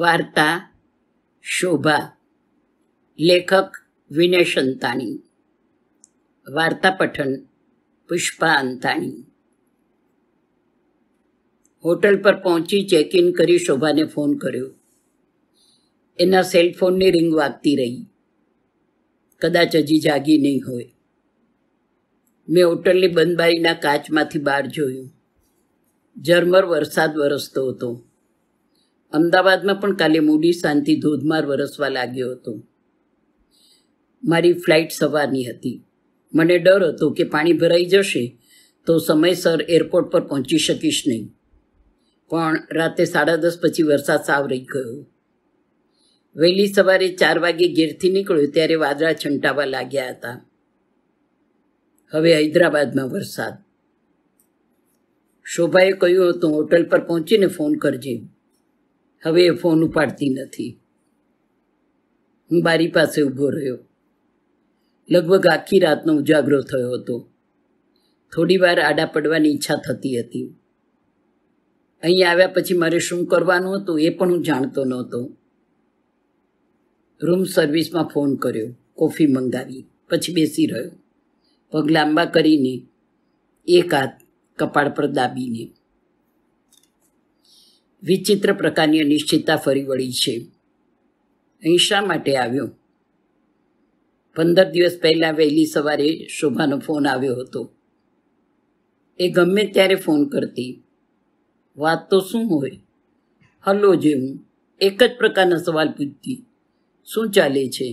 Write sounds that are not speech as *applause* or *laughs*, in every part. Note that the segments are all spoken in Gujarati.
વાર્તા શોભા લેખક વિનય સંતાણી વાર્તા પઠન પુષ્પા અંતાણી હોટલ પર પહોંચી ચેક ઇન કરી શોભાને ફોન કર્યો એના સેલફોનની રિંગ વાગતી રહી કદાચ હજી જાગી નહીં હોય મેં હોટલની બંધબારીના કાચમાંથી બહાર જોયું ઝરમર વરસાદ વરસતો હતો અમદાવાદમાં પણ કાલે મોડી સાંજથી ધોધમાર વરસવા લાગ્યો હતો મારી ફ્લાઇટ સવારની હતી મને ડર હતો કે પાણી ભરાઈ જશે તો સમયસર એરપોર્ટ પર પહોંચી શકીશ નહીં પણ રાતે સાડા દસ પછી વરસાદ સાવ રહી ગયો વહેલી સવારે ચાર વાગે ઘેરથી નીકળ્યો ત્યારે વાદળા છંટાવા લાગ્યા હતા હવે હૈદરાબાદમાં વરસાદ શોભાએ કહ્યું હતું હોટલ પર પહોંચીને ફોન કરજે હવે એ ફોન ઉપાડતી નથી હું બારી પાસે ઊભો રહ્યો લગભગ આખી રાતનો ઉજાગરો થયો હતો થોડી વાર આડા પડવાની ઈચ્છા થતી હતી અહીં આવ્યા પછી મારે શું કરવાનું હતું એ પણ હું જાણતો નહોતો રૂમ સર્વિસમાં ફોન કર્યો કોફી મંગાવી પછી બેસી રહ્યો પગ લાંબા કરીને એક હાથ કપાળ પર દાબીને વિચિત્ર પ્રકારની અનિશ્ચિતતા ફરી વળી છે અહીં શા માટે આવ્યો પંદર દિવસ પહેલાં વહેલી સવારે શોભાનો ફોન આવ્યો હતો એ ગમે ત્યારે ફોન કરતી વાત તો શું હોય હલો હું એક જ પ્રકારના સવાલ પૂછતી શું ચાલે છે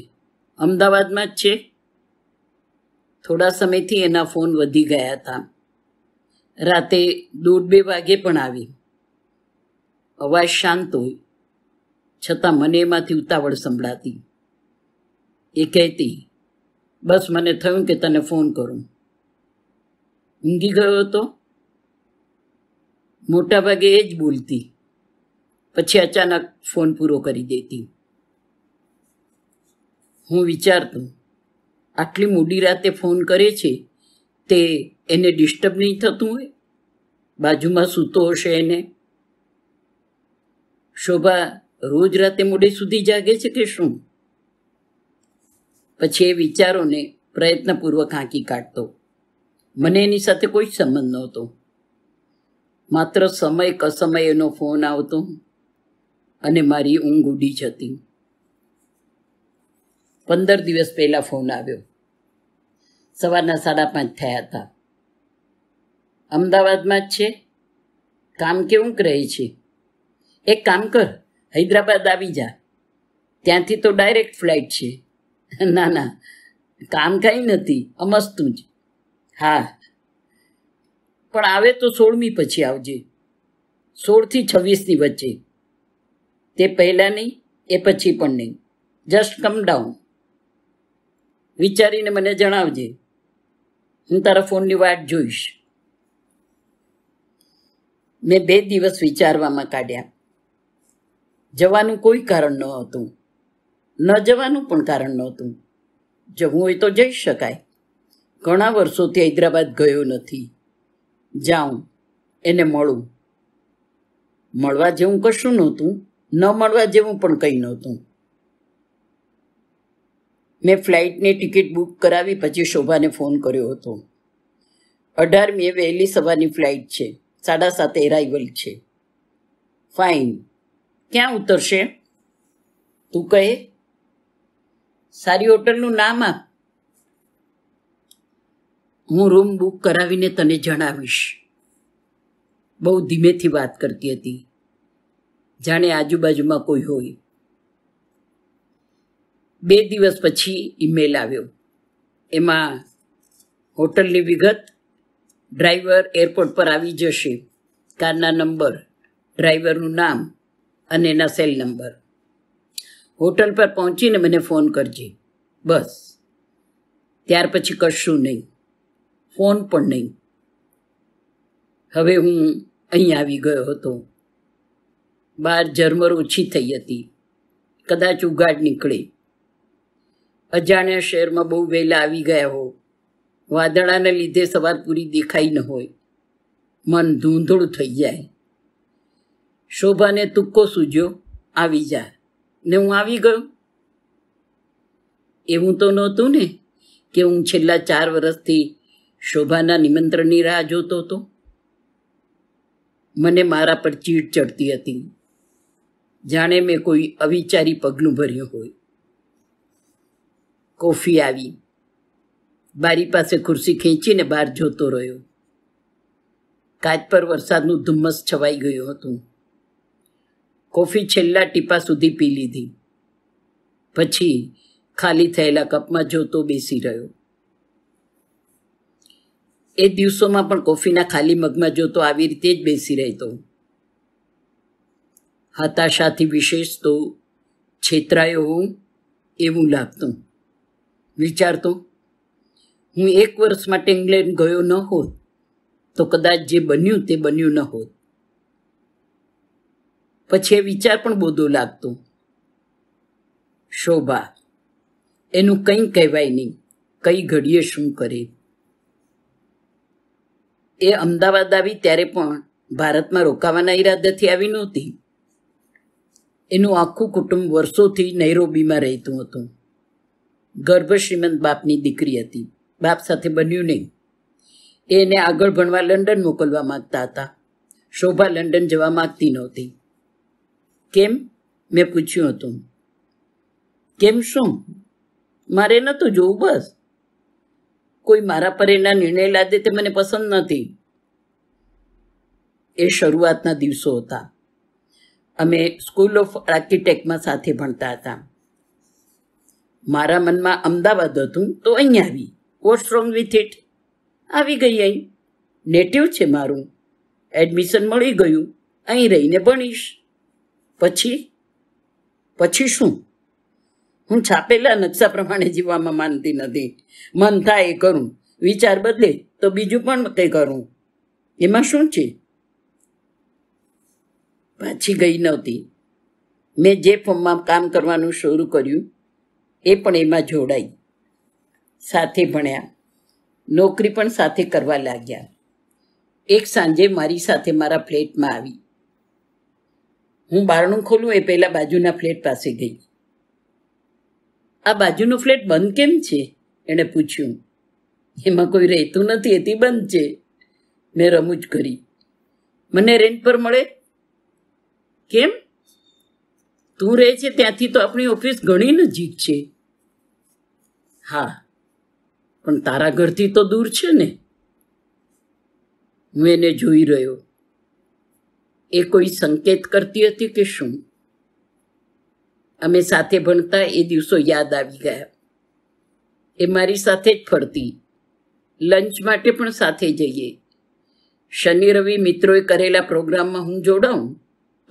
અમદાવાદમાં જ છે થોડા સમયથી એના ફોન વધી ગયા હતા રાતે દોઢ બે વાગે પણ આવી અવાજ શાંત હોય છતાં મને એમાંથી ઉતાવળ સંભળાતી એ કહેતી બસ મને થયું કે તને ફોન કરું ઊંઘી ગયો હતો મોટાભાગે એ જ બોલતી પછી અચાનક ફોન પૂરો કરી દેતી હું વિચારતું આટલી મોડી રાતે ફોન કરે છે તે એને ડિસ્ટર્બ નહીં થતું હોય બાજુમાં સૂતો હશે એને શોભા રોજ રાતે મોડે સુધી જાગે છે કે શું પછી એ વિચારોને પ્રયત્નપૂર્વક હાંકી કાઢતો મને એની સાથે કોઈ સંબંધ નહોતો માત્ર સમય કસમય એનો ફોન આવતો અને મારી ઊંઘ ઉડી જતી પંદર દિવસ પહેલાં ફોન આવ્યો સવારના સાડા પાંચ થયા હતા અમદાવાદમાં જ છે કામ કેવું રહે છે એક કામ કર હૈદરાબાદ આવી જા ત્યાંથી તો ડાયરેક્ટ ફ્લાઇટ છે *laughs* ના ના કામ કાંઈ નથી અમસ્તું જ હા પણ આવે તો સોળમી પછી આવજે સોળથી છવ્વીસની વચ્ચે તે પહેલાં નહીં એ પછી પણ નહીં જસ્ટ કમ ડાઉન વિચારીને મને જણાવજે હું તારા ફોનની વાત જોઈશ મેં બે દિવસ વિચારવામાં કાઢ્યા જવાનું કોઈ કારણ ન હતું ન જવાનું પણ કારણ નહોતું જવું હોય તો જઈ શકાય ઘણા વર્ષોથી હૈદરાબાદ ગયો નથી જાઉં એને મળું મળવા જેવું કશું નહોતું ન મળવા જેવું પણ કંઈ નહોતું મેં ફ્લાઇટની ટિકિટ બુક કરાવી પછી શોભાને ફોન કર્યો હતો અઢારમીએ વહેલી સવારની ફ્લાઇટ છે સાડા સાતે એરાઇવલ છે ફાઇન ક્યાં ઉતરશે તું કહે સારી હોટલનું નામ આપ હું રૂમ બુક કરાવીને તને જણાવીશ બહુ ધીમેથી વાત કરતી હતી જાણે આજુબાજુમાં કોઈ હોય બે દિવસ પછી ઈમેલ આવ્યો એમાં હોટલની વિગત ડ્રાઈવર એરપોર્ટ પર આવી જશે કારના નંબર ડ્રાઈવરનું નામ અને એના સેલ નંબર હોટલ પર પહોંચીને મને ફોન કરજે બસ ત્યાર પછી કશું નહીં ફોન પણ નહીં હવે હું અહીં આવી ગયો હતો બહાર ઝરમર ઓછી થઈ હતી કદાચ ઉગાડ નીકળે અજાણ્યા શહેરમાં બહુ વહેલા આવી ગયા હો વાદળાને લીધે સવાર પૂરી દેખાઈ ન હોય મન ધૂંધળું થઈ જાય શોભાને તુક્કો સૂજ્યો આવી જા ને હું આવી ગયો એવું તો નહોતું ને કે હું છેલ્લા ચાર વર્ષથી શોભાના નિમંત્રણની રાહ જોતો હતો મને મારા પર ચીડ ચડતી હતી જાણે મેં કોઈ અવિચારી પગલું ભર્યું હોય કોફી આવી બારી પાસે ખુરશી ખેંચીને બહાર જોતો રહ્યો કાચ પર વરસાદનું ધુમ્મસ છવાઈ ગયું હતું કોફી છેલ્લા ટીપા સુધી પી લીધી પછી ખાલી થયેલા કપમાં જોતો બેસી રહ્યો એ દિવસોમાં પણ કોફીના ખાલી મગમાં જોતો આવી રીતે જ બેસી રહેતો હતાશાથી વિશેષ તો છેતરાયો હું એવું લાગતું વિચારતો હું એક વર્ષ માટે ઇંગ્લેન્ડ ગયો ન હોત તો કદાચ જે બન્યું તે બન્યું ન હોત પછી એ વિચાર પણ બોધો લાગતો શોભા એનું કંઈ કહેવાય નહીં કઈ ઘડીએ શું કરે એ અમદાવાદ આવી ત્યારે પણ ભારતમાં રોકાવાના ઈરાદાથી આવી નહોતી એનું આખું કુટુંબ વર્ષોથી નૈરોબીમાં રહેતું હતું ગર્ભ શ્રીમંત બાપની દીકરી હતી બાપ સાથે બન્યું નહીં એને આગળ ભણવા લંડન મોકલવા માગતા હતા શોભા લંડન જવા માગતી નહોતી કેમ મેં પૂછ્યું હતું કેમ શું મારે નહોતું જોવું બસ કોઈ મારા પર એના નિર્ણય લાદે તે મને પસંદ નથી એ શરૂઆતના દિવસો હતા અમે સ્કૂલ ઓફ આર્કિટેક્ટમાં સાથે ભણતા હતા મારા મનમાં અમદાવાદ હતું તો અહીં આવી વોટ્સ રોંગ વિથ ઇટ આવી ગઈ અહીં નેટિવ છે મારું એડમિશન મળી ગયું અહીં રહીને ભણીશ પછી પછી શું હું છાપેલા નકશા પ્રમાણે જીવવામાં માનતી નથી મન થાય એ કરું વિચાર બદલે તો બીજું પણ તે કરું એમાં શું છે પાછી ગઈ નહોતી મેં જે ફોર્મમાં કામ કરવાનું શરૂ કર્યું એ પણ એમાં જોડાઈ સાથે ભણ્યા નોકરી પણ સાથે કરવા લાગ્યા એક સાંજે મારી સાથે મારા ફ્લેટમાં આવી હું બારણું ખોલું એ પહેલાં બાજુના ફ્લેટ પાસે ગઈ આ બાજુનો ફ્લેટ બંધ કેમ છે એણે પૂછ્યું એમાં કોઈ રહેતું નથી એથી બંધ છે મેં રમૂજ કરી મને રેન્ટ પર મળે કેમ તું રહે છે ત્યાંથી તો આપણી ઓફિસ ઘણી નજીક છે હા પણ તારા ઘરથી તો દૂર છે ને હું એને જોઈ રહ્યો એ કોઈ સંકેત કરતી હતી કે શું અમે સાથે ભણતા એ દિવસો યાદ આવી ગયા એ મારી સાથે જ ફરતી લંચ માટે પણ સાથે જઈએ શનિ રવિ મિત્રોએ કરેલા પ્રોગ્રામમાં હું જોડાઉં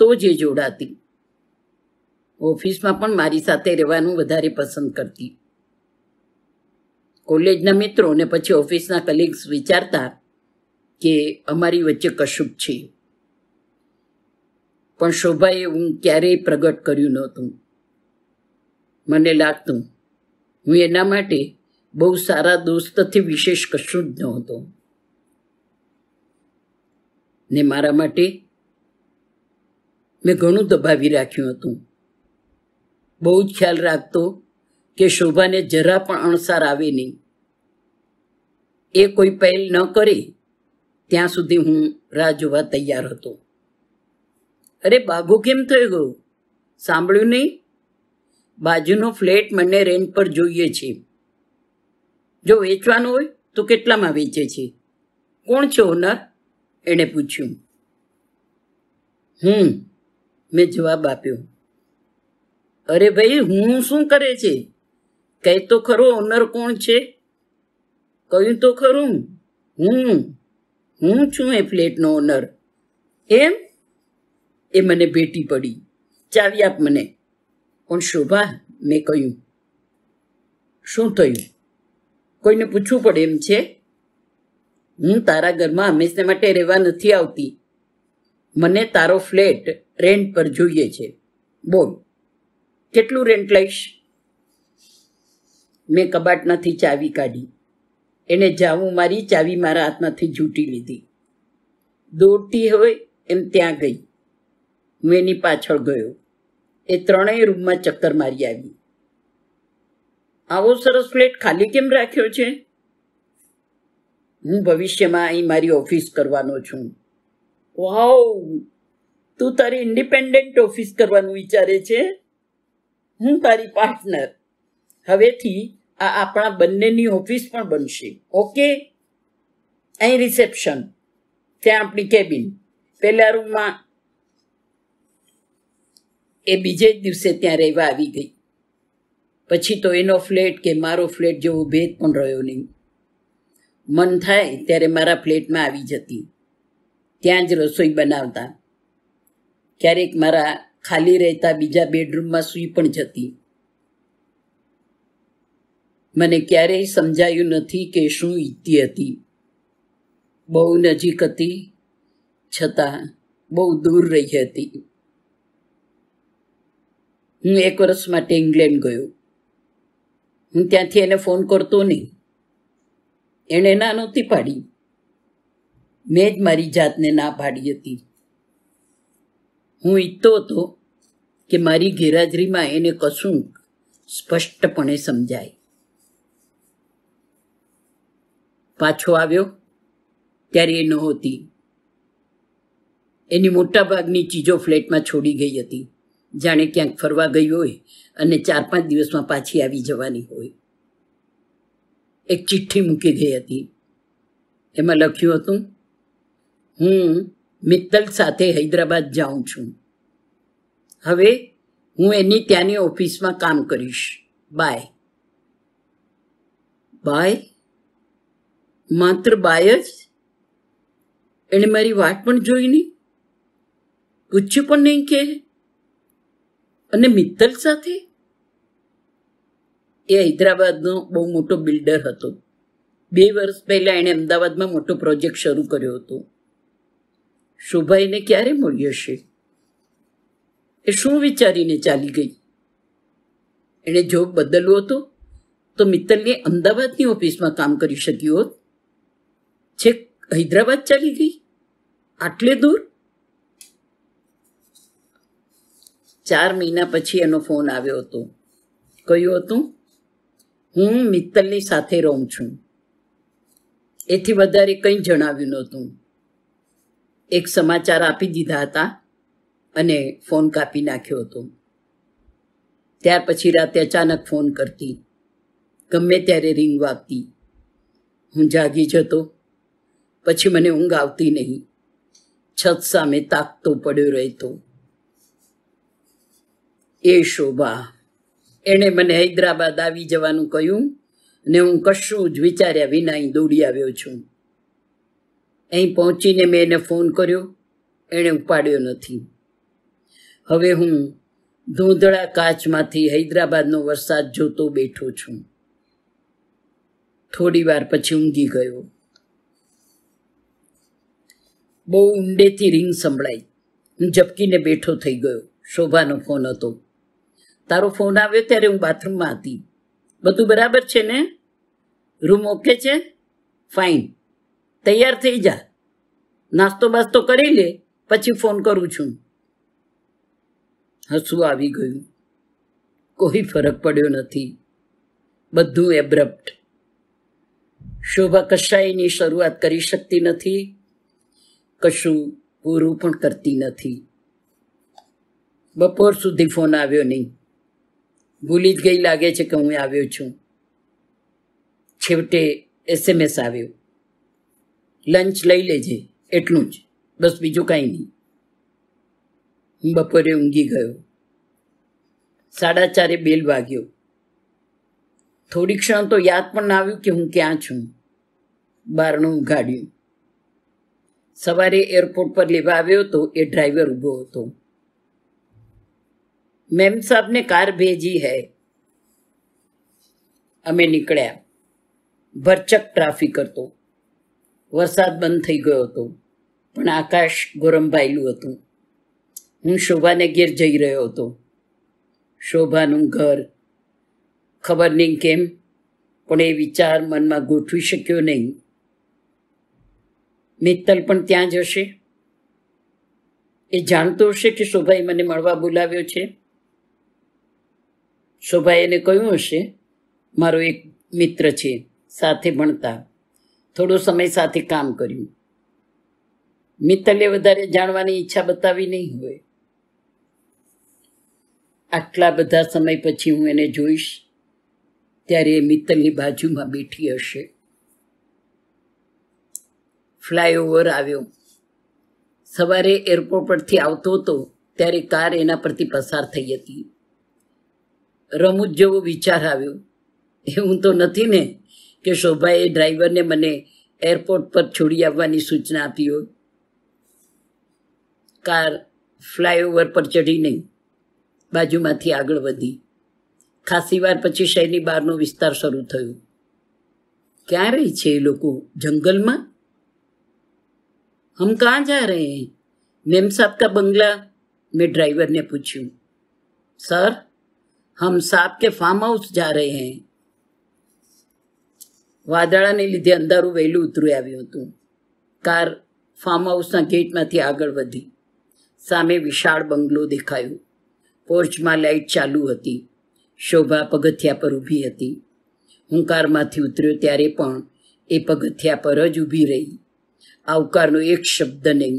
તો જ એ જોડાતી ઓફિસમાં પણ મારી સાથે રહેવાનું વધારે પસંદ કરતી કોલેજના મિત્રો અને પછી ઓફિસના કલીગ્સ વિચારતા કે અમારી વચ્ચે કશુંક છે પણ શોભાએ હું ક્યારેય પ્રગટ કર્યું નહોતું મને લાગતું હું એના માટે બહુ સારા દોસ્તથી વિશેષ કશું જ નહોતો ને મારા માટે મેં ઘણું દબાવી રાખ્યું હતું બહુ જ ખ્યાલ રાખતો કે શોભાને જરા પણ અણસાર આવે નહીં એ કોઈ પહેલ ન કરે ત્યાં સુધી હું રાહ જોવા તૈયાર હતો અરે બાબુ કેમ થઈ ગયો સાંભળ્યું નહીં બાજુનો ફ્લેટ મને રેન્ટ પર જોઈએ છે જો વેચવાનો હોય તો કેટલામાં વેચે છે કોણ છે ઓનર એણે પૂછ્યું હમ મેં જવાબ આપ્યો અરે ભાઈ હું શું કરે છે કહે તો ખરો ઓનર કોણ છે કહ્યું તો ખરું હું હું છું એ ફ્લેટનો ઓનર એમ એ મને ભેટી પડી ચાવી આપ મને પણ શોભા મેં કહ્યું શું થયું કોઈને પૂછવું પડે એમ છે હું તારા ઘરમાં હંમેશા માટે રહેવા નથી આવતી મને તારો ફ્લેટ રેન્ટ પર જોઈએ છે બોલ કેટલું રેન્ટ લઈશ મેં કબાટમાંથી ચાવી કાઢી એને જાવું મારી ચાવી મારા હાથમાંથી ઝૂટી લીધી દોડતી હોય એમ ત્યાં ગઈ હું એની પાછળ ગયો એ ત્રણેય રૂમમાં ચક્કર મારી આવી આવો સરસ ફ્લેટ ખાલી કેમ રાખ્યો છે હું ભવિષ્યમાં અહીં મારી ઓફિસ કરવાનો છું વાવ તું તારી ઇન્ડિપેન્ડન્ટ ઓફિસ કરવાનું વિચારે છે હું તારી પાર્ટનર હવેથી આ આપણા બંનેની ઓફિસ પણ બનશે ઓકે અહીં રિસેપ્શન ત્યાં આપણી કેબિન પહેલા રૂમમાં એ બીજે જ દિવસે ત્યાં રહેવા આવી ગઈ પછી તો એનો ફ્લેટ કે મારો ફ્લેટ જેવો ભેદ પણ રહ્યો નહીં મન થાય ત્યારે મારા ફ્લેટમાં આવી જતી ત્યાં જ રસોઈ બનાવતા ક્યારેક મારા ખાલી રહેતા બીજા બેડરૂમમાં સૂઈ પણ જતી મને ક્યારેય સમજાયું નથી કે શું ઈચ્છતી હતી બહુ નજીક હતી છતાં બહુ દૂર રહી હતી હું એક વર્ષ માટે ઇંગ્લેન્ડ ગયો હું ત્યાંથી એને ફોન કરતો નહીં એણે ના નહોતી પાડી મેં જ મારી જાતને ના પાડી હતી હું ઈચ્છતો હતો કે મારી ગેરહાજરીમાં એને કશું સ્પષ્ટપણે સમજાય પાછો આવ્યો ત્યારે એ નહોતી એની મોટાભાગની ચીજો ફ્લેટમાં છોડી ગઈ હતી જાણે ક્યાંક ફરવા ગઈ હોય અને ચાર પાંચ દિવસમાં પાછી આવી જવાની હોય એક ચિઠ્ઠી મૂકી ગઈ હતી એમાં લખ્યું હતું હું મિત્તલ સાથે હૈદરાબાદ જાઉં છું હવે હું એની ત્યાંની ઓફિસમાં કામ કરીશ બાય બાય માત્ર બાય જ એણે મારી વાત પણ જોઈ નહીં પૂછ્યું પણ નહીં કે અને મિત્તલ સાથે એ હૈદરાબાદનો બહુ મોટો બિલ્ડર હતો બે વર્ષ પહેલાં એણે અમદાવાદમાં મોટો પ્રોજેક્ટ શરૂ કર્યો હતો શોભાઈને ક્યારે મળી હશે એ શું વિચારીને ચાલી ગઈ એણે જોબ બદલવો હતો તો મિત્તલને અમદાવાદની ઓફિસમાં કામ કરી શક્યું હોત છેક હૈદરાબાદ ચાલી ગઈ આટલે દૂર ચાર મહિના પછી એનો ફોન આવ્યો હતો કહ્યું હતું હું મિત્તલની સાથે રહું છું એથી વધારે કંઈ જણાવ્યું નહોતું એક સમાચાર આપી દીધા હતા અને ફોન કાપી નાખ્યો હતો ત્યાર પછી રાતે અચાનક ફોન કરતી ગમે ત્યારે રિંગ વાગતી હું જાગી જતો પછી મને ઊંઘ આવતી નહીં છત સામે તાકતો પડ્યો રહેતો એ શોભા એણે મને હૈદરાબાદ આવી જવાનું કહ્યું ને હું કશું જ વિચાર્યા વિના અહીં દોડી આવ્યો છું અહીં પહોંચીને મેં એને ફોન કર્યો એણે ઉપાડ્યો નથી હવે હું ધૂંધળા કાચમાંથી હૈદરાબાદનો વરસાદ જોતો બેઠો છું થોડી વાર પછી ઊંઘી ગયો બહુ ઊંડેથી રિંગ સંભળાઈ હું ઝપકીને બેઠો થઈ ગયો શોભાનો ફોન હતો તારો ફોન આવ્યો ત્યારે હું બાથરૂમમાં હતી બધું બરાબર છે ને રૂમ ઓકે છે ફાઇન તૈયાર થઈ જા નાસ્તો બાસ્તો કરી લે પછી ફોન કરું છું હસવું આવી ગયું કોઈ ફરક પડ્યો નથી બધું એબ્રપ્ટ શોભા કશાયની શરૂઆત કરી શકતી નથી કશું પૂરું પણ કરતી નથી બપોર સુધી ફોન આવ્યો નહીં ભૂલી જ ગઈ લાગે છે કે હું આવ્યો છું છેવટે એસએમએસ આવ્યો લંચ લઈ લેજે એટલું જ બસ બીજું કાંઈ નહીં હું બપોરે ઊંઘી ગયો સાડા ચારે બેલ વાગ્યો થોડી ક્ષણ તો યાદ પણ ના આવ્યું કે હું ક્યાં છું બારણું ઉઘાડ્યું સવારે એરપોર્ટ પર લેવા આવ્યો હતો એ ડ્રાઈવર ઊભો હતો મેમ સાહેબ કાર ભેજી હૈ અમે નીકળ્યા ભરચક ટ્રાફિક હતો વરસાદ બંધ થઈ ગયો હતો પણ આકાશ ગોરંભાયેલું હતું હું શોભાને ઘેર જઈ રહ્યો હતો શોભાનું ઘર ખબર નહીં કેમ પણ એ વિચાર મનમાં ગોઠવી શક્યો નહીં મિત્તલ પણ ત્યાં જ હશે એ જાણતો હશે કે શોભાએ મને મળવા બોલાવ્યો છે શોભા એને કહ્યું હશે મારો એક મિત્ર છે સાથે ભણતા થોડો સમય સાથે કામ કર્યું મિત્તલે વધારે જાણવાની ઈચ્છા બતાવી નહીં હોય આટલા બધા સમય પછી હું એને જોઈશ ત્યારે એ મિત્તલની બાજુમાં બેઠી હશે ફ્લાયઓવર આવ્યો સવારે એરપોર્ટ પરથી આવતો હતો ત્યારે કાર એના પરથી પસાર થઈ હતી રમૂજ જેવો વિચાર આવ્યો એવું તો નથી ને કે શોભાએ ડ્રાઈવરને મને એરપોર્ટ પર છોડી આવવાની સૂચના આપી હોય કાર ફ્લાયઓવર પર ચડી નહીં બાજુમાંથી આગળ વધી ખાસી વાર પછી શહેરની બહારનો વિસ્તાર શરૂ થયો ક્યાં રહે છે એ લોકો જંગલમાં હમ કાં જા રહે મેમ સાહેબ કા બંગલા મેં ડ્રાઈવરને પૂછ્યું સર હમ સાપ કે ફાર્મ હાઉસ જા રહે હૈ વાદળાને લીધે અંધારું વહેલું ઉતરી આવ્યું હતું કાર ફાર્મ હાઉસના ગેટમાંથી આગળ વધી સામે વિશાળ બંગલો દેખાયો પોર્ચમાં લાઇટ ચાલુ હતી શોભા પગથિયા પર ઊભી હતી હું કારમાંથી ઉતર્યો ત્યારે પણ એ પગથિયા પર જ ઊભી રહી આવકારનો એક શબ્દ નહીં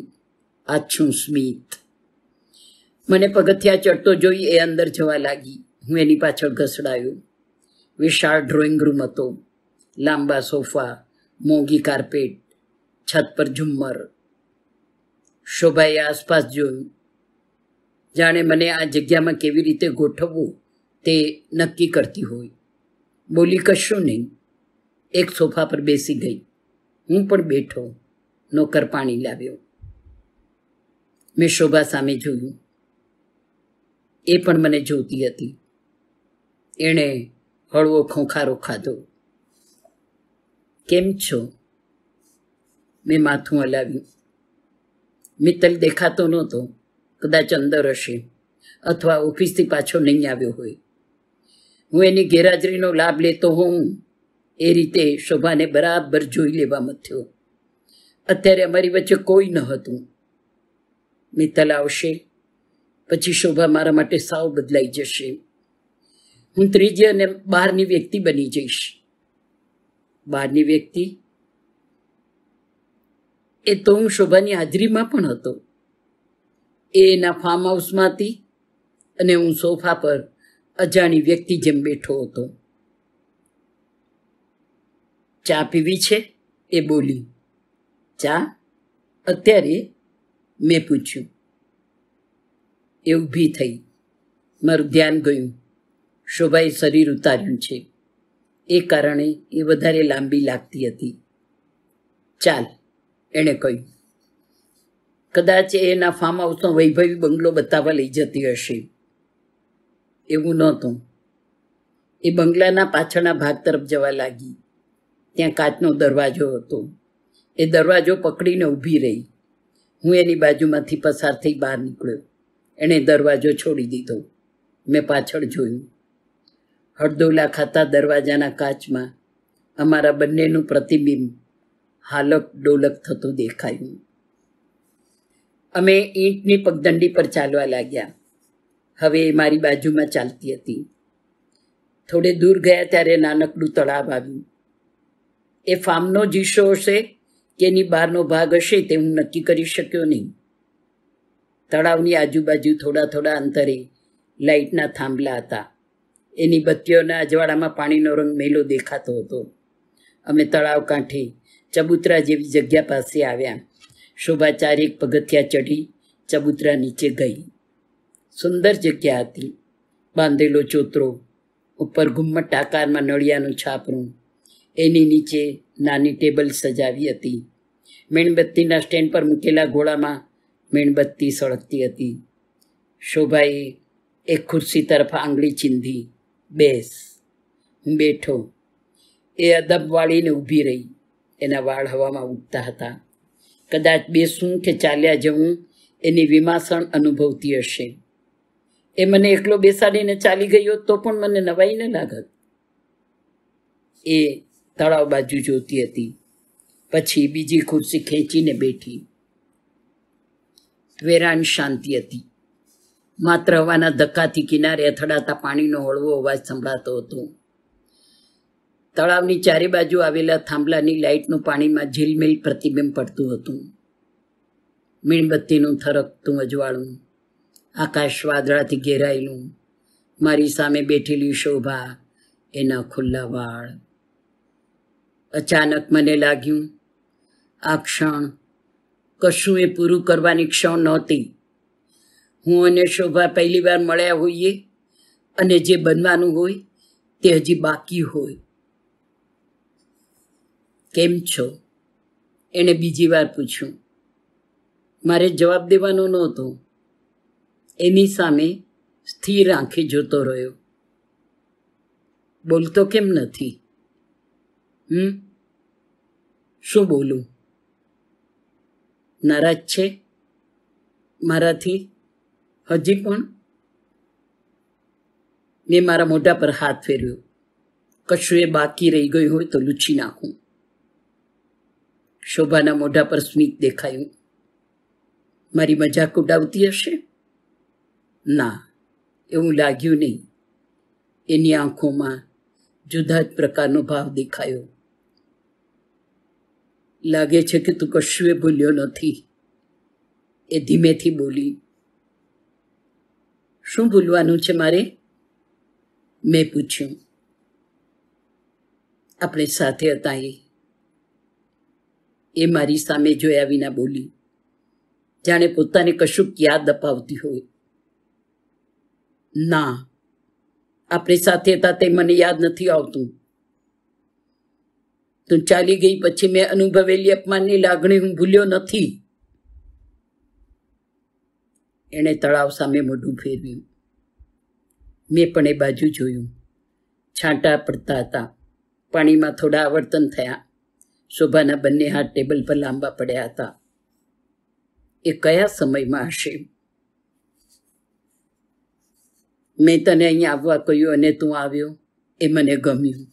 આછું સ્મિત મને પગથિયા ચડતો જોઈ એ અંદર જવા લાગી હું એની પાછળ ઘસડાયો વિશાળ ડ્રોઈંગ રૂમ હતો લાંબા સોફા મોંઘી કાર્પેટ છત પર ઝુમ્મર શોભાએ આસપાસ જોયું જાણે મને આ જગ્યામાં કેવી રીતે ગોઠવવું તે નક્કી કરતી હોય બોલી કશું નહીં એક સોફા પર બેસી ગઈ હું પણ બેઠો નોકર પાણી લાવ્યો મેં શોભા સામે જોયું એ પણ મને જોતી હતી એણે હળવો ખોંખારો ખાધો કેમ છો મેં માથું હલાવ્યું મિત્તલ દેખાતો નહોતો કદાચ અંદર હશે અથવા ઓફિસથી પાછો નહીં આવ્યો હોય હું એની ગેરહાજરીનો લાભ લેતો હોઉં એ રીતે શોભાને બરાબર જોઈ લેવા મથ્યો અત્યારે અમારી વચ્ચે કોઈ ન હતું મિત્તલ આવશે પછી શોભા મારા માટે સાવ બદલાઈ જશે હું ત્રીજી અને બહારની વ્યક્તિ બની જઈશ બહારની વ્યક્તિ એ તો હું શોભાની હાજરીમાં પણ હતો એ એના ફાર્મ હાઉસમાં હતી અને હું સોફા પર અજાણી વ્યક્તિ જેમ બેઠો હતો ચા પીવી છે એ બોલી ચા અત્યારે મેં પૂછ્યું એ ઊભી થઈ મારું ધ્યાન ગયું શોભાએ શરીર ઉતાર્યું છે એ કારણે એ વધારે લાંબી લાગતી હતી ચાલ એણે કહ્યું કદાચ એના ફાર્મ હાઉસનો વૈભવી બંગલો બતાવવા લઈ જતી હશે એવું નહોતું એ બંગલાના પાછળના ભાગ તરફ જવા લાગી ત્યાં કાચનો દરવાજો હતો એ દરવાજો પકડીને ઊભી રહી હું એની બાજુમાંથી પસાર થઈ બહાર નીકળ્યો એણે દરવાજો છોડી દીધો મેં પાછળ જોયું હળદોલા ખાતા દરવાજાના કાચમાં અમારા બંનેનું પ્રતિબિંબ હાલક ડોલક થતું દેખાયું અમે ઈંટની પગદંડી પર ચાલવા લાગ્યા હવે એ મારી બાજુમાં ચાલતી હતી થોડે દૂર ગયા ત્યારે નાનકડું તળાવ આવ્યું એ ફાર્મનો જ હશે કે એની બહારનો ભાગ હશે તે હું નક્કી કરી શક્યો નહીં તળાવની આજુબાજુ થોડા થોડા અંતરે લાઇટના થાંભલા હતા એની બત્તીઓના અજવાળામાં પાણીનો રંગ મેલો દેખાતો હતો અમે તળાવ કાંઠે ચબુતરા જેવી જગ્યા પાસે આવ્યા શોભા ચારેક પગથિયા ચઢી ચબુતરા નીચે ગઈ સુંદર જગ્યા હતી બાંધેલો ચોતરો ઉપર ઘુમ્મટ આકારમાં નળિયાનું છાપરું એની નીચે નાની ટેબલ સજાવી હતી મીણબત્તીના સ્ટેન્ડ પર મૂકેલા ગોળામાં મીણબત્તી સળગતી હતી શોભાએ એક ખુરશી તરફ આંગળી ચીંધી બેસ બેઠો એ વાળીને ઊભી રહી એના વાળ હવામાં ઉઠતા હતા કદાચ બેસું કે ચાલ્યા જવું એની વિમાસણ અનુભવતી હશે એ મને એકલો બેસાડીને ચાલી ગયો તો પણ મને નવાઈ ન લાગત એ તળાવ બાજુ જોતી હતી પછી બીજી ખુરશી ખેંચીને બેઠી વેરાન શાંતિ હતી માત્ર હવાના ધક્કાથી કિનારે અથડાતા પાણીનો હળવો અવાજ સંભળાતો હતો તળાવની ચારે બાજુ આવેલા થાંભલાની લાઇટનું પાણીમાં ઝીલમેલ પ્રતિબિંબ પડતું હતું મીણબત્તીનું થરકતું અજવાળું આકાશ વાદળાથી ઘેરાયેલું મારી સામે બેઠેલી શોભા એના ખુલ્લા વાળ અચાનક મને લાગ્યું આ ક્ષણ કશું એ પૂરું કરવાની ક્ષણ નહોતી હું અને શોભા પહેલી વાર મળ્યા હોઈએ અને જે બનવાનું હોય તે હજી બાકી હોય કેમ છો એણે બીજી વાર પૂછ્યું મારે જવાબ દેવાનો નહોતો એની સામે સ્થિર આંખે જોતો રહ્યો બોલતો કેમ નથી હમ શું બોલું નારાજ છે મારાથી હજી પણ મેં મારા મોઢા પર હાથ ફેર્યો કશું એ બાકી રહી ગયું હોય તો લૂછી નાખું શોભાના મોઢા પર સ્મિત દેખાયું મારી મજાક ઉડાવતી હશે ના એવું લાગ્યું નહીં એની આંખોમાં જુદા જ પ્રકારનો ભાવ દેખાયો લાગે છે કે તું કશું ભૂલ્યો નથી એ ધીમેથી બોલી શું ભૂલવાનું છે મારે મેં પૂછ્યું આપણે સાથે હતા એ એ મારી સામે જોયા વિના બોલી જાણે પોતાને કશુંક યાદ અપાવતી હોય ના આપણે સાથે હતા તે મને યાદ નથી આવતું તું ચાલી ગઈ પછી મેં અનુભવેલી અપમાનની લાગણી હું ભૂલ્યો નથી એણે તળાવ સામે મોઢું ફેરવ્યું મેં પણ એ બાજુ જોયું છાંટા પડતા હતા પાણીમાં થોડા આવર્તન થયા શોભાના બંને હાથ ટેબલ પર લાંબા પડ્યા હતા એ કયા સમયમાં હશે મેં તને અહીંયા આવવા કહ્યું અને તું આવ્યો એ મને ગમ્યું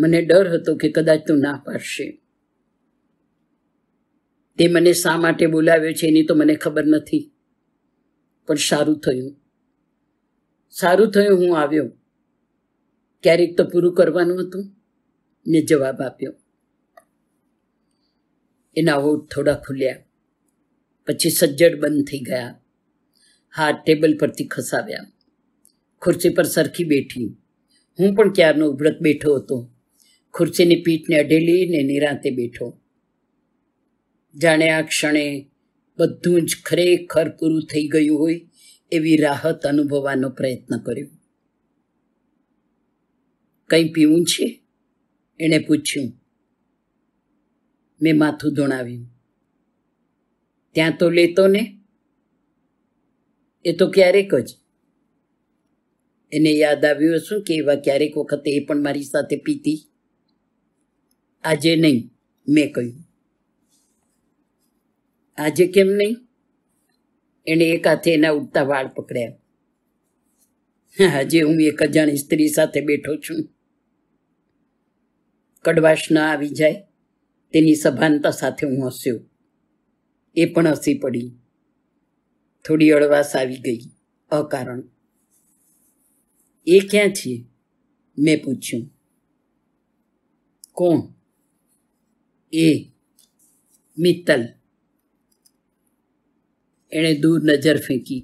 મને ડર હતો કે કદાચ તું ના પાડશે તે મને શા માટે બોલાવ્યો છે એની તો મને ખબર નથી પણ સારું થયું સારું થયું હું આવ્યો ક્યારેક તો પૂરું કરવાનું હતું ને જવાબ આપ્યો એના હોઠ થોડા ખુલ્યા પછી સજ્જડ બંધ થઈ ગયા હાથ ટેબલ પરથી ખસાવ્યા ખુરશી પર સરખી બેઠી હું પણ ક્યારનો ઉભરત બેઠો હતો ખુરશીની પીઠને અઢેલીને નિરાંતે બેઠો જાણે આ ક્ષણે બધું જ ખરેખર પૂરું થઈ ગયું હોય એવી રાહત અનુભવવાનો પ્રયત્ન કર્યો કંઈ પીવું છે એણે પૂછ્યું મેં માથું ધોણાવ્યું ત્યાં તો લેતો ને એ તો ક્યારેક જ એને યાદ આવ્યું હશું કે એવા ક્યારેક વખતે એ પણ મારી સાથે પીતી આજે નહીં મેં કહ્યું આજે કેમ નહીં એણે એક હાથે એના ઉડતા વાળ પકડ્યા આજે હું એક અજાણી સ્ત્રી સાથે બેઠો છું કડવાશ ન આવી જાય તેની સભાનતા સાથે હું હસ્યો એ પણ હસી પડી થોડી અળવાશ આવી ગઈ અકારણ એ ક્યાં છે મેં પૂછ્યું કોણ એ મિત્તલ એણે દૂર નજર ફેંકી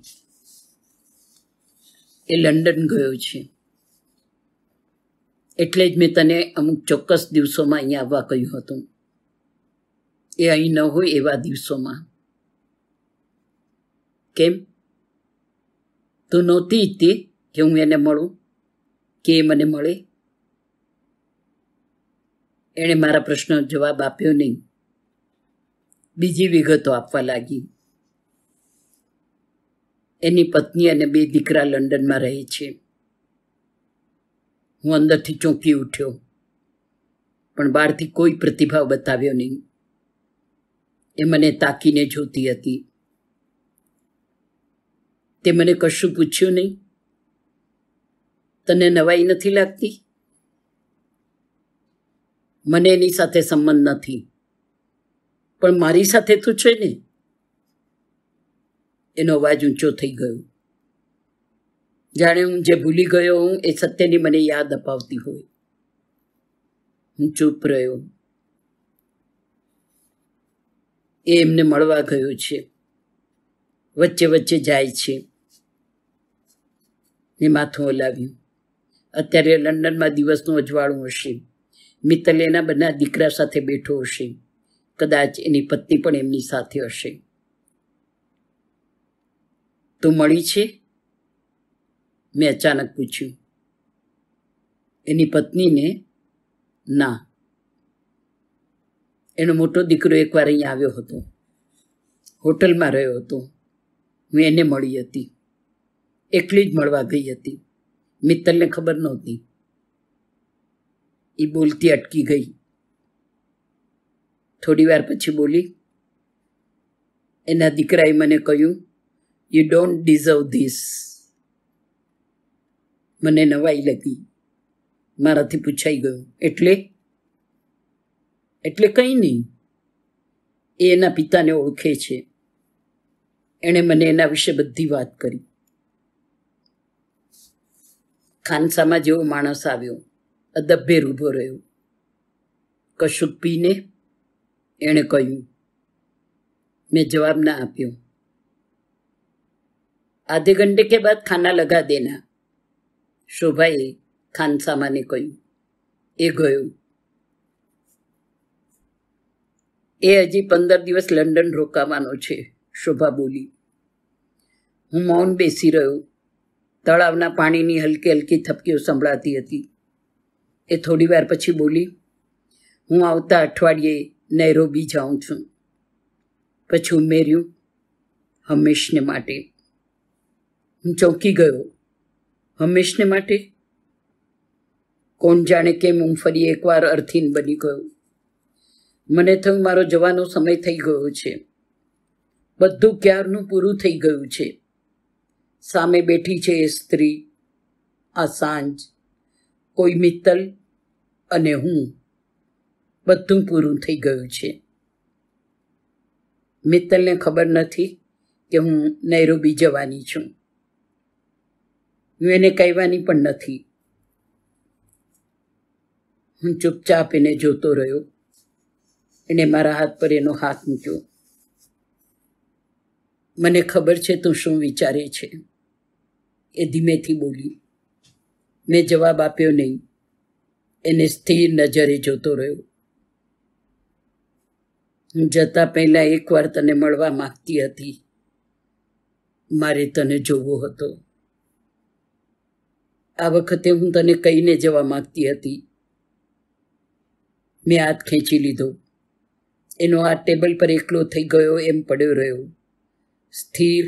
એ લંડન ગયો છે એટલે જ મેં તને અમુક ચોક્કસ દિવસોમાં અહીં આવવા કહ્યું હતું એ અહીં ન હોય એવા દિવસોમાં કેમ તું નહોતી ઈચ્છતી કે હું એને મળું કે એ મને મળે એણે મારા પ્રશ્નનો જવાબ આપ્યો નહીં બીજી વિગતો આપવા લાગી એની પત્ની અને બે દીકરા લંડનમાં રહે છે હું અંદરથી ચોંકી ઉઠ્યો પણ બહારથી કોઈ પ્રતિભાવ બતાવ્યો નહીં એ મને તાકીને જોતી હતી તે મને કશું પૂછ્યું નહીં તને નવાઈ નથી લાગતી મને એની સાથે સંબંધ નથી પણ મારી સાથે તો છે ને એનો અવાજ ઊંચો થઈ ગયો જાણે હું જે ભૂલી ગયો હું એ સત્યની મને યાદ અપાવતી હોય હું ચૂપ રહ્યો એ એમને મળવા ગયો છે વચ્ચે વચ્ચે જાય છે એ માથું હલાવ્યું અત્યારે લંડનમાં દિવસનું અજવાળું હશે મિત્તલ એના બંને દીકરા સાથે બેઠો હશે કદાચ એની પત્ની પણ એમની સાથે હશે તો મળી છે મેં અચાનક પૂછ્યું એની પત્નીને ના એનો મોટો દીકરો એકવાર અહીંયા આવ્યો હતો હોટલમાં રહ્યો હતો હું એને મળી હતી એકલી જ મળવા ગઈ હતી મિત્તલને ખબર નહોતી એ બોલતી અટકી ગઈ થોડી વાર પછી બોલી એના દીકરાએ મને કહ્યું યુ ડોન્ટ ડિઝર્વ ધીસ મને નવાઈ લાગી મારાથી પૂછાઈ ગયું એટલે એટલે કંઈ નહીં એ એના પિતાને ઓળખે છે એણે મને એના વિશે બધી વાત કરી ખાનસામાં જેવો માણસ આવ્યો અદભ્ય ઊભો રહ્યો કશુંક પીને એણે કહ્યું મેં જવાબ ના આપ્યો આધે ઘંટે કે બાદ ખાના लगा देना શોભાએ ખાનસામાને કહ્યું એ ગયું એ હજી પંદર દિવસ લંડન રોકાવાનો છે શોભા બોલી હું મૌન બેસી રહ્યો તળાવના પાણીની હલકી હલકી થપકીઓ સંભળાતી હતી એ થોડી વાર પછી બોલી હું આવતા અઠવાડિયે નૈરોબી જાઉં છું પછી ઉમેર્યું હંમેશને માટે હું ચોંકી ગયો હંમેશને માટે કોણ જાણે કેમ હું ફરી એકવાર અર્થીન બની ગયો મને થયું મારો જવાનો સમય થઈ ગયો છે બધું ક્યારનું પૂરું થઈ ગયું છે સામે બેઠી છે એ સ્ત્રી આ સાંજ કોઈ મિત્તલ અને હું બધું પૂરું થઈ ગયું છે મિત્તલને ખબર નથી કે હું નૈરોબી જવાની છું હું એને કહેવાની પણ નથી હું ચૂપચાપ એને જોતો રહ્યો એણે મારા હાથ પર એનો હાથ મૂક્યો મને ખબર છે તું શું વિચારે છે એ ધીમેથી બોલી મેં જવાબ આપ્યો નહીં એને સ્થિર નજરે જોતો રહ્યો હું જતાં પહેલાં એકવાર તને મળવા માગતી હતી મારે તને જોવો હતો આ વખતે હું તને કહીને જવા માગતી હતી મેં હાથ ખેંચી લીધો એનો આ ટેબલ પર એકલો થઈ ગયો એમ પડ્યો રહ્યો સ્થિર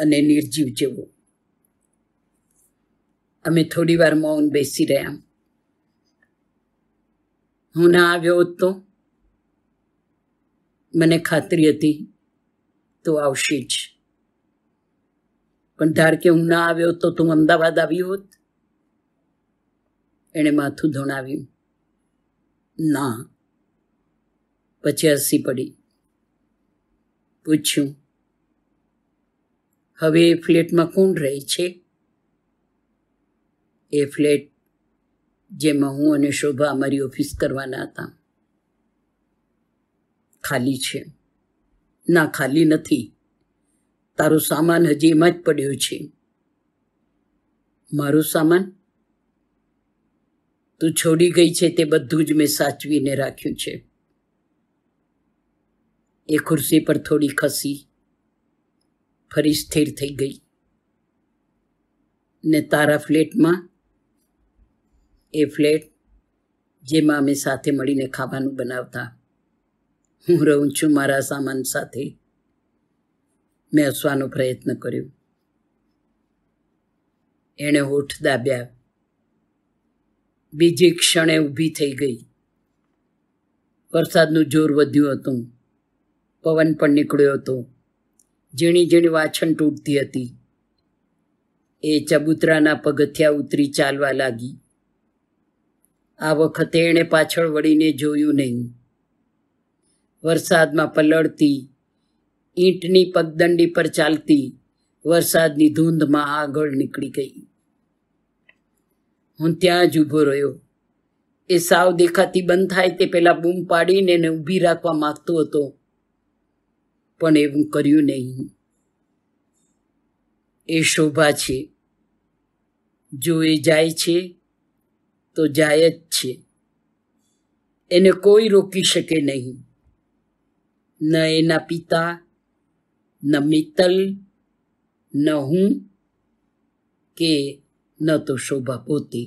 અને નિર્જીવ જેવો અમે થોડી વાર મૌન બેસી રહ્યા હું ના આવ્યો હોત તો મને ખાતરી હતી તો આવશે જ પણ ધાર કે હું ના આવ્યો તો તું અમદાવાદ આવ્યો હોત એણે માથું ધોણાવ્યું ના પછી હસી પડી પૂછ્યું હવે એ ફ્લેટમાં કોણ રહે છે એ ફ્લેટ જેમાં હું અને શોભા અમારી ઓફિસ કરવાના હતા ખાલી છે ના ખાલી નથી તારો સામાન હજી એમાં જ પડ્યો છે મારો સામાન તું છોડી ગઈ છે તે બધું જ મેં સાચવીને રાખ્યું છે એ ખુરશી પર થોડી ખસી ફરી સ્થિર થઈ ગઈ ને તારા ફ્લેટમાં એ ફ્લેટ જેમાં અમે સાથે મળીને ખાવાનું બનાવતા હું રહું છું મારા સામાન સાથે મેં હસવાનો પ્રયત્ન કર્યો એણે હોઠ દાબ્યા બીજી ક્ષણે ઊભી થઈ ગઈ વરસાદનું જોર વધ્યું હતું પવન પણ નીકળ્યો હતો ઝીણી ઝીણી વાછણ તૂટતી હતી એ ચબુતરાના પગથિયા ઉતરી ચાલવા લાગી આ વખતે એણે પાછળ વળીને જોયું નહીં વરસાદમાં પલળતી ઈંટની પગદંડી પર ચાલતી વરસાદની ધૂંધમાં આગળ નીકળી ગઈ હું ત્યાં જ ઊભો રહ્યો એ સાવ દેખાતી બંધ થાય તે પહેલાં બૂમ પાડીને એને ઊભી રાખવા માગતો હતો પણ એવું કર્યું નહીં એ શોભા છે જો એ જાય છે તો જાય જ છે એને કોઈ રોકી શકે નહીં ન એના પિતા ન મિત્તલ ન હું કે ન તો શોભા પોતે